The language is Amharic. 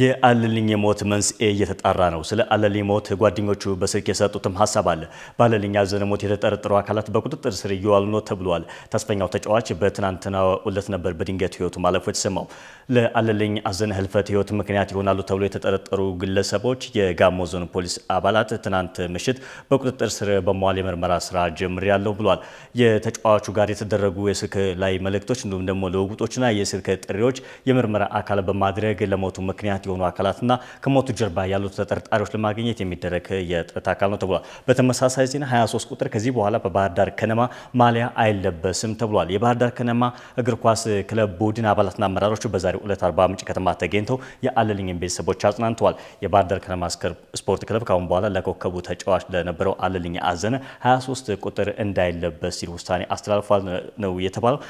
የአለልኝ የሞት መንስኤ እየተጣራ ነው። ስለ አለልኝ ሞት ጓደኞቹ በስልክ የሰጡትም ሀሳብ አለ። በአለልኝ አዘነ ሞት የተጠረጠሩ አካላት በቁጥጥር ስር እየዋሉ ነው ተብሏል። ተስፈኛው ተጫዋች በትናንትና ዕለት ነበር በድንገት ህይወቱ ማለፉ የተሰማው። ለአለልኝ አዘነ ህልፈት ህይወት ምክንያት ይሆናሉ ተብሎ የተጠረጠሩ ግለሰቦች የጋሞ ዞን ፖሊስ አባላት ትናንት ምሽት በቁጥጥር ስር በመዋል የምርመራ ስራ ያለው ብሏል። የተጫዋቹ ጋር የተደረጉ የስልክ ላይ መልእክቶች እንዲሁም ደግሞ ልውውጦችና የስልክ ጥሪዎች የምርመራ አካል በማድረግ ለሞቱ ምክንያት ምክንያት የሆኑ አካላትና ከሞቱ ጀርባ ያሉት ተጠርጣሪዎች ለማግኘት የሚደረግ የጥረት አካል ነው ተብሏል። በተመሳሳይ ዜና 23 ቁጥር ከዚህ በኋላ በባህር ዳር ከነማ ማሊያ አይለበስም ተብሏል። የባህር ዳር ከነማ እግር ኳስ ክለብ ቡድን አባላትና አመራሮቹ በዛሬው ዕለት አርባ ምንጭ ከተማ ተገኝተው የአለልኝን ቤተሰቦች አጽናንተዋል። የባህር ዳር ከነማ ስፖርት ክለብ ካሁን በኋላ ለኮከቡ ተጫዋች ለነበረው አለልኝ አዘነ 23 ቁጥር እንዳይለበስ ሲል ውሳኔ አስተላልፏል ነው የተባለው።